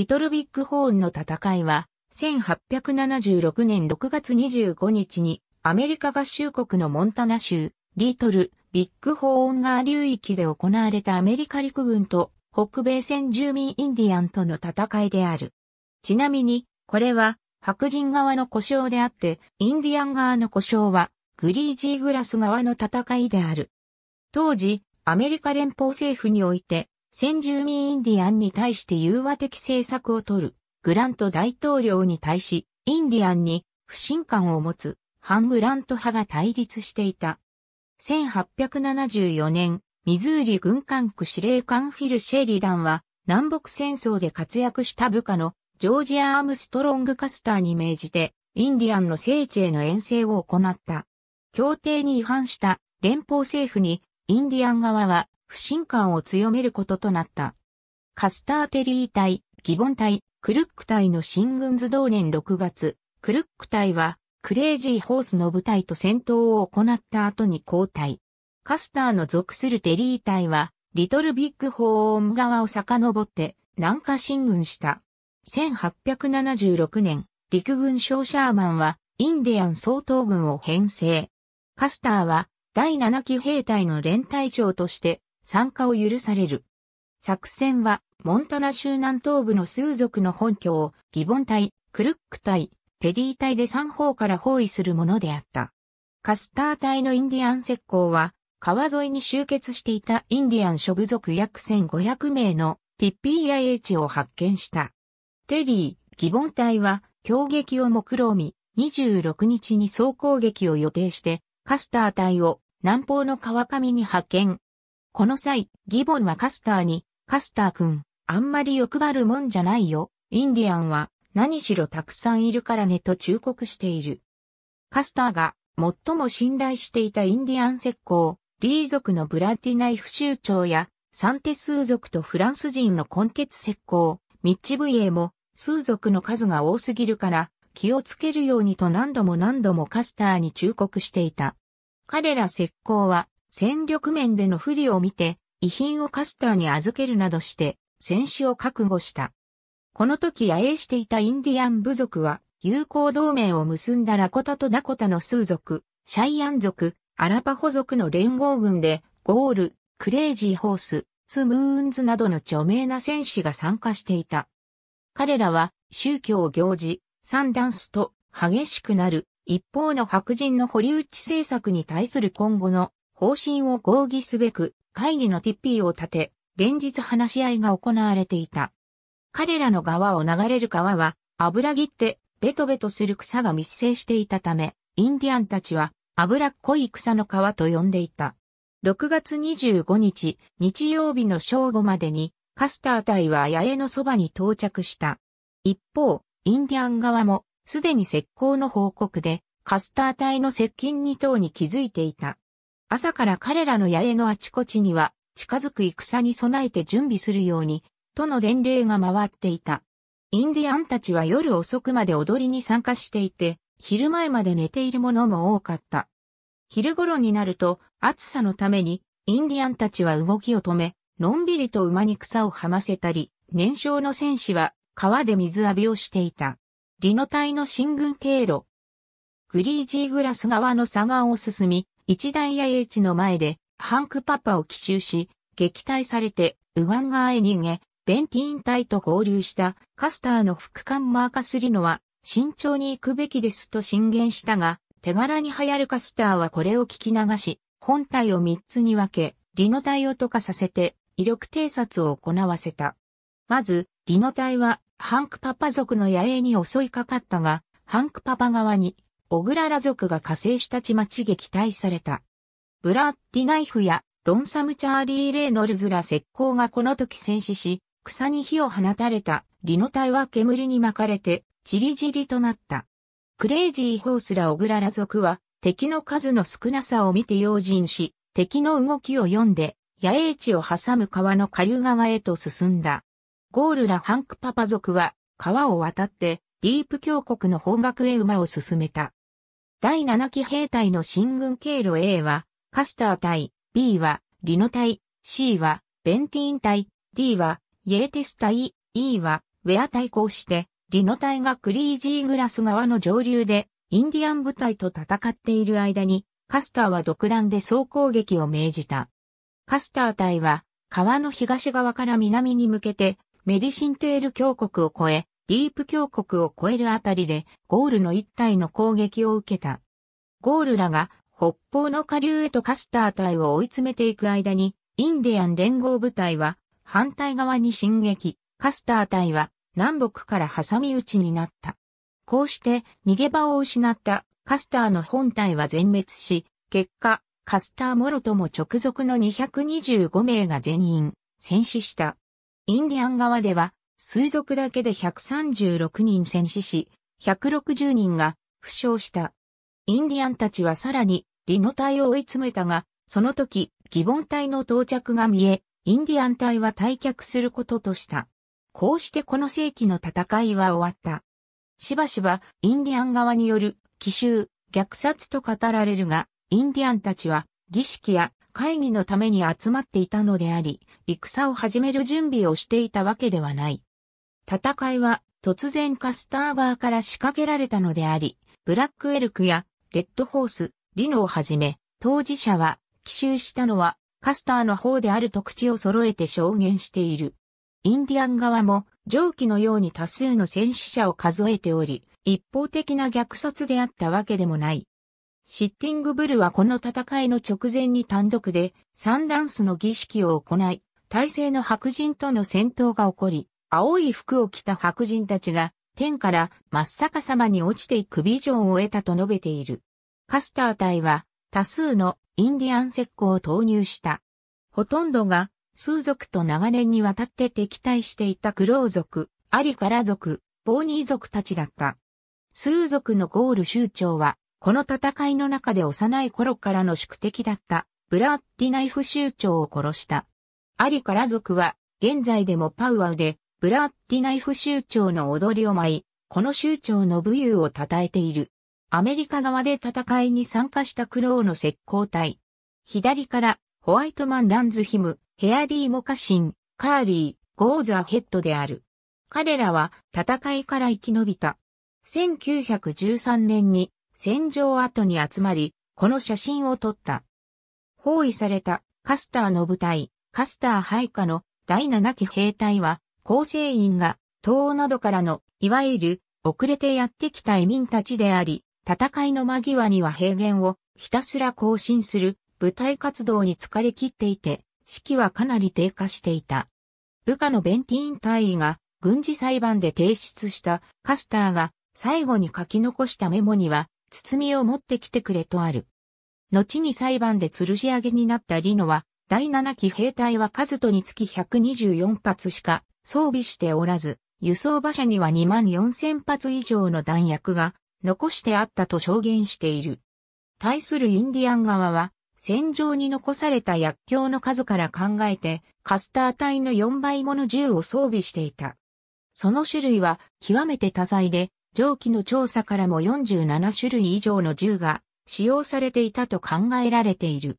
リトルビッグホーンの戦いは、1876年6月25日に、アメリカ合衆国のモンタナ州、リトル、ビッグホーン川流域で行われたアメリカ陸軍と北米先住民インディアンとの戦いである。ちなみに、これは白人側の故障であって、インディアン側の故障はグリージーグラス側の戦いである。当時、アメリカ連邦政府において先住民インディアンに対して融和的政策を取る、グラント大統領に対し、インディアンに不信感を持つ、ハングラント派が対立していた。1874年、ミズーリ軍管区司令官フィル・シェリダンは、南北戦争で活躍した部下のジョージア・アームストロング・カスターに命じて、インディアンの聖地への遠征を行った。協定に違反した連邦政府に、インディアン側は不信感を強めることとなった。カスターテリー隊、ギボン隊、クルック隊の新軍図同年6月、クルック隊はクレイジーホースの部隊と戦闘を行った後に交代。カスターの属するテリー隊は、リトルビッグホーム側を遡って南下進軍した。1876年、陸軍省シャーマンはインディアン総統軍を編成。カスターは第7期兵隊の連隊長として参加を許される。作戦は、モンタナ州南東部の数族の本拠を、ギボン隊、クルック隊、テディ隊で3方から包囲するものであった。カスター隊のインディアン石膏は、川沿いに集結していたインディアン諸部族約1500名の TPIH を発見した。テリー、ギボン隊は、強撃を目論み、26日に総攻撃を予定して、カスター隊を南方の川上に派遣。この際、ギボンはカスターに、カスター君、あんまり欲張るもんじゃないよ。インディアンは何しろたくさんいるからねと忠告している。カスターが最も信頼していたインディアン石膏、リー族のブラディナイフ州長やサンテスー族とフランス人の根血石膏、ミッチブイエも数族の数が多すぎるから気をつけるようにと何度も何度もカスターに忠告していた。彼ら石膏は戦力面での不利を見て、遺品をカスターに預けるなどして、戦死を覚悟した。この時野営していたインディアン部族は、友好同盟を結んだラコタとナコタの数族、シャイアン族、アラパホ族の連合軍で、ゴール、クレイジーホース、スムーンズなどの著名な戦士が参加していた。彼らは、宗教行事、サンダンスと激しくなる、一方の白人の保留地政策に対する今後の方針を合議すべく会議のティッピーを立て、連日話し合いが行われていた。彼らの川を流れる川は油切ってベトベトする草が密生していたため、インディアンたちは油っこい草の川と呼んでいた。6月25日、日曜日の正午までに、カスター隊は八重のそばに到着した。一方、インディアン側も、すでに石膏の報告で、カスター隊の接近2頭に気づいていた。朝から彼らの八重のあちこちには、近づく戦に備えて準備するように、との伝令が回っていた。インディアンたちは夜遅くまで踊りに参加していて、昼前まで寝ている者も多かった。昼頃になると、暑さのために、インディアンたちは動きを止め、のんびりと馬に草をはませたり、年少の戦士は川で水浴びをしていた。リノ隊の進軍経路。グリージーグラス側の左岸を進み、一大野営地の前で、ハンクパパを奇襲し、撃退されて、ウガンガーへ逃げ、ベンティーン隊と合流したカスターの副官マーカスリノは、慎重に行くべきですと進言したが、手柄に流行るカスターはこれを聞き流し、本体を三つに分け、リノ隊を溶かさせて、威力偵察を行わせた。まず、リノ隊は、ハンクパパ族の野営に襲いかかったが、ハンクパパ側にグラら族が加勢したちまち撃退された。ブラッディナイフやロンサムチャーリー・レイノルズら石膏がこの時戦死し、草に火を放たれたリノ隊は煙に巻かれて、ちりじりとなった。クレイジーホースらグラら族は、敵の数の少なさを見て用心し、敵の動きを読んで、野営地を挟む川の下流側へと進んだ。ゴールらハンクパパ族は、川を渡って、ディープ峡谷の方角へ馬を進めた。第7期兵隊の進軍経路 A は、カスター隊、B は、リノ隊、C は、ベンティーン隊、D は、イエーテス隊、E は、ウェア対抗して、リノ隊がクリージーグラス側の上流で、インディアン部隊と戦っている間に、カスターは独断で総攻撃を命じた。カスター隊は、川の東側から南に向けて、メディシンテール峡谷を越え、ディープ峡谷を越えるあたりでゴールの一体の攻撃を受けた。ゴールらが北方の下流へとカスター隊を追い詰めていく間に、インディアン連合部隊は反対側に進撃、カスター隊は南北から挟み撃ちになった。こうして逃げ場を失ったカスターの本隊は全滅し、結果、カスターもろとも直属の225名が全員戦死した。インディアン側では水族だけで136人戦死し、160人が負傷した。インディアンたちはさらにリノ隊を追い詰めたが、その時、ギボン隊の到着が見え、インディアン隊は退却することとした。こうしてこの世紀の戦いは終わった。しばしばインディアン側による奇襲、虐殺と語られるが、インディアンたちは儀式や会議のために集まっていたのであり、戦を始める準備をしていたわけではない。戦いは突然カスター側から仕掛けられたのであり、ブラックエルクやレッドホース、リノをはじめ、当事者は奇襲したのはカスターの方であると口を揃えて証言している。インディアン側も上記のように多数の戦死者を数えており、一方的な虐殺であったわけでもない。シッティングブルはこの戦いの直前に単独でサンダンスの儀式を行い、体制の白人との戦闘が起こり、青い服を着た白人たちが、天から真っ逆さまに落ちていくビジョンを得たと述べている。カスター隊は、多数のインディアン石膏を投入した。ほとんどが、数族と長年にわたって敵対していたクロー族、アリカラ族、ボーニー族たちだった。数族のゴール州長は、この戦いの中で幼い頃からの宿敵だった、ブラッディナイフ州長を殺した。アリカラ族は、現在でもパウアウで、ブラッディナイフ州長の踊りを舞い、この州長の武勇を称えている。アメリカ側で戦いに参加した苦労の石膏隊。左から、ホワイトマン・ランズヒム、ヘアリー・モカシン、カーリー、ゴーザ・ヘッドである。彼らは戦いから生き延びた。1913年に戦場後に集まり、この写真を撮った。包囲されたカスターの部隊、カスター配下の第7期兵隊は構成員が、東欧などからの、いわゆる、遅れてやってきた移民たちであり、戦いの間際には平原をひたすら更新する部隊活動に疲れ切っていて、士気はかなり低下していた。部下のベンティーン隊員が軍事裁判で提出したカスターが最後に書き残したメモには、包みを持ってきてくれとある。後に裁判で吊るし上げになったリノは、第7期兵隊はカズトにつき124発しか装備しておらず、輸送馬車には2万4000発以上の弾薬が残してあったと証言している。対するインディアン側は、戦場に残された薬莢の数から考えて、カスター隊の4倍もの銃を装備していた。その種類は極めて多彩で、上記の調査からも47種類以上の銃が使用されていたと考えられている。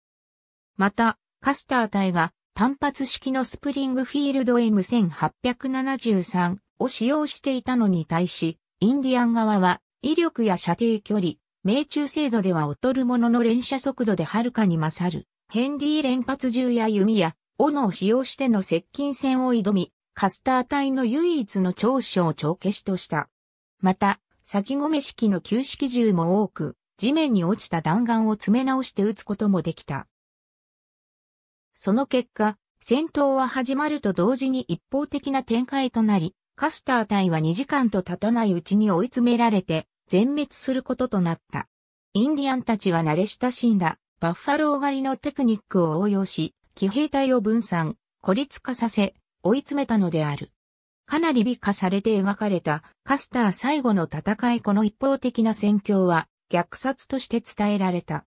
また、カスター隊が単発式のスプリングフィールド M1873 を使用していたのに対し、インディアン側は威力や射程距離、命中精度では劣るものの連射速度ではるかに勝る、ヘンリー連発銃や弓や斧を使用しての接近戦を挑み、カスター隊の唯一の長所を帳消しとした。また、先込式の旧式銃も多く、地面に落ちた弾丸を詰め直して撃つこともできた。その結果、戦闘は始まると同時に一方的な展開となり、カスター隊は2時間と経たないうちに追い詰められて、全滅することとなった。インディアンたちは慣れ親しんだ、バッファロー狩りのテクニックを応用し、騎兵隊を分散、孤立化させ、追い詰めたのである。かなり美化されて描かれたカスター最後の戦いこの一方的な戦況は虐殺として伝えられた。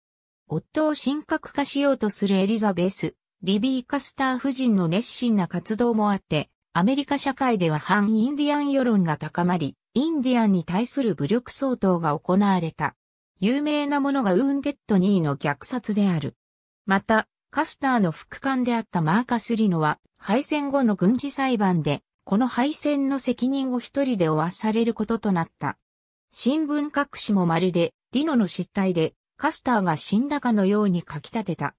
夫を神格化しようとするエリザベス、リビー・カスター夫人の熱心な活動もあって、アメリカ社会では反インディアン世論が高まり、インディアンに対する武力相当が行われた。有名なものがウーンデッド2位の虐殺である。また、カスターの副官であったマーカス・リノは、敗戦後の軍事裁判で、この敗戦の責任を一人で負わされることとなった。新聞各紙もまるで、リノの失態で、カスターが死んだかのように書き立てた。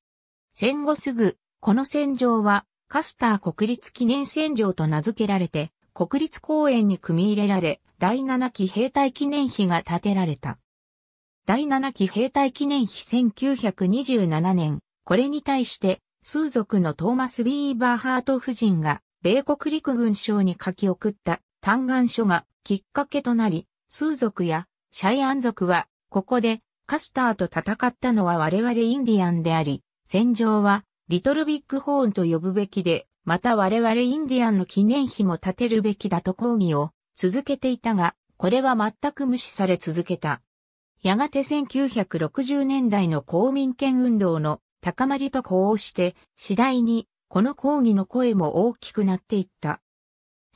戦後すぐ、この戦場は、カスター国立記念戦場と名付けられて、国立公園に組み入れられ、第7期兵隊記念碑が建てられた。第7期兵隊記念碑1927年、これに対して、数族のトーマス・ビーバーハート夫人が、米国陸軍省に書き送った嘆願書がきっかけとなり、数族やシャイアン族は、ここでカスターと戦ったのは我々インディアンであり、戦場はリトルビッグホーンと呼ぶべきで、また我々インディアンの記念碑も建てるべきだと抗議を続けていたが、これは全く無視され続けた。やがて1960年代の公民権運動の高まりと呼応して、次第にこの抗議の声も大きくなっていった。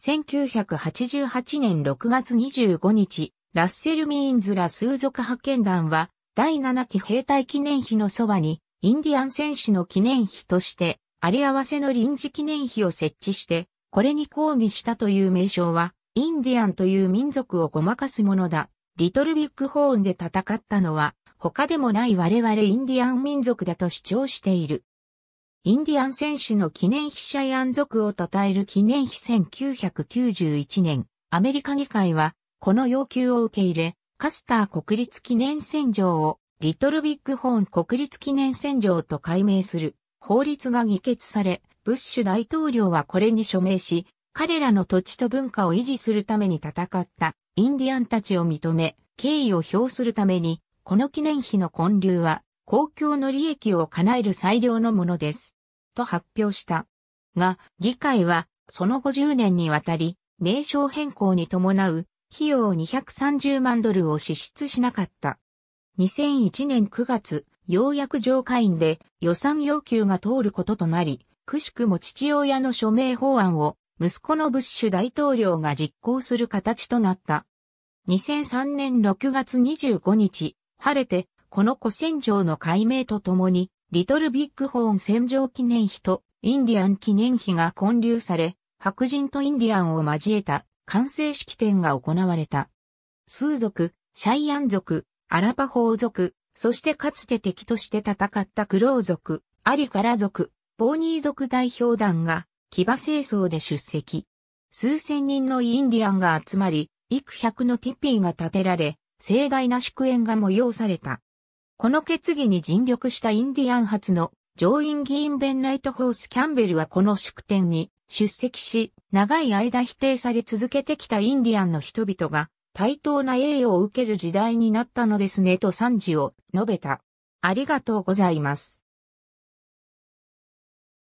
1988年6月25日、ラッセル・ミーンズラ数族派遣団は、第7期兵隊記念碑のそばに、インディアン戦士の記念碑として、あり合わせの臨時記念碑を設置して、これに抗議したという名称は、インディアンという民族をごまかすものだ。リトルビッグホーンで戦ったのは、他でもない我々インディアン民族だと主張している。インディアン戦士の記念碑シャイアン族を称える記念碑1991年、アメリカ議会は、この要求を受け入れ、カスター国立記念戦場をリトルビッグホーン国立記念戦場と改名する法律が議決され、ブッシュ大統領はこれに署名し、彼らの土地と文化を維持するために戦ったインディアンたちを認め、敬意を表するために、この記念碑の建立は公共の利益を叶える最良のものです。と発表した。が、議会はその後10年にわたり、名称変更に伴う費用230万ドルを支出しなかった。2001年9月、ようやく上下院で予算要求が通ることとなり、くしくも父親の署名法案を息子のブッシュ大統領が実行する形となった。2003年6月25日、晴れて、この古戦場の解明とともに、リトルビッグホーン戦場記念碑とインディアン記念碑が建立され、白人とインディアンを交えた完成式典が行われた。数族、シャイアン族、アラパホー族、そしてかつて敵として戦ったクロー族、アリカラ族、ボーニー族代表団が、騎馬清掃で出席。数千人のインディアンが集まり、幾百のティピーが建てられ、盛大な祝宴が催された。この決議に尽力したインディアン発の上院議員ベンライトホース・キャンベルはこの祝典に出席し、長い間否定され続けてきたインディアンの人々が対等な栄誉を受ける時代になったのですねと賛辞を述べた。ありがとうございます。